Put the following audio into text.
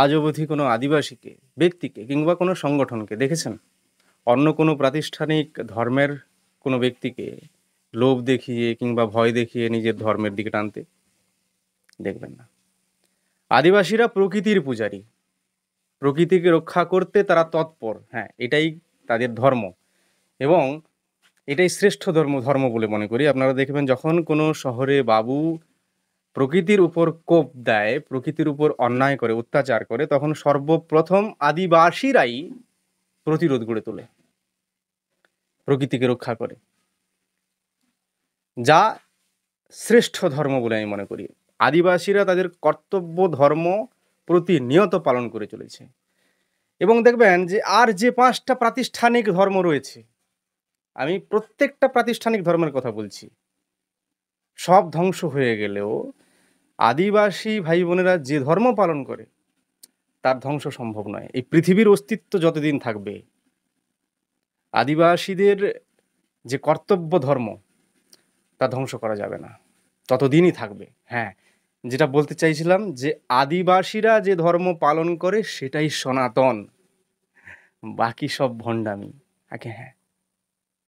আজ অবধি কোনো আদিবাসীকে ব্যক্তিকে কিংবা কোনো সংগঠনকে দেখেছেন অন্য কোনো প্রাতিষ্ঠানিক ধর্মের কোনো ব্যক্তিকে লোভ দেখিয়ে কিংবা ভয় দেখিয়ে নিজের ধর্মের দিকে টানতে দেখবেন না আদিবাসীরা প্রকৃতির পূজারী প্রকৃতিকে রক্ষা করতে তারা তৎপর হ্যাঁ এটাই তাদের ধর্ম এবং এটাই শ্রেষ্ঠ ধর্ম ধর্ম বলে মনে করি আপনারা দেখবেন যখন কোনো শহরে বাবু প্রকৃতির উপর কোপ দেয় প্রকৃতির উপর অন্যায় করে অত্যাচার করে তখন সর্বপ্রথম আদিবাসীরাই প্রতিরোধ গড়ে তোলে প্রকৃতিকে রক্ষা করে যা শ্রেষ্ঠ ধর্ম বলে আমি মনে করি আদিবাসীরা তাদের কর্তব্য ধর্ম প্রতিনিয়ত পালন করে চলেছে এবং দেখবেন যে আর যে পাঁচটা প্রাতিষ্ঠানিক ধর্ম রয়েছে আমি প্রত্যেকটা প্রাতিষ্ঠানিক ধর্মের কথা বলছি সব ধ্বংস হয়ে গেলেও আদিবাসী ভাই বোনেরা যে ধর্ম পালন করে তার ধ্বংস সম্ভব নয় এই পৃথিবীর অস্তিত্ব যতদিন থাকবে আদিবাসীদের যে কর্তব্য ধর্ম তা ধ্বংস করা যাবে না ততদিনই থাকবে হ্যাঁ যেটা বলতে চাইছিলাম যে আদিবাসীরা যে ধর্ম পালন করে সেটাই সনাতন বাকি সব ভণ্ডামি আগে হ্যাঁ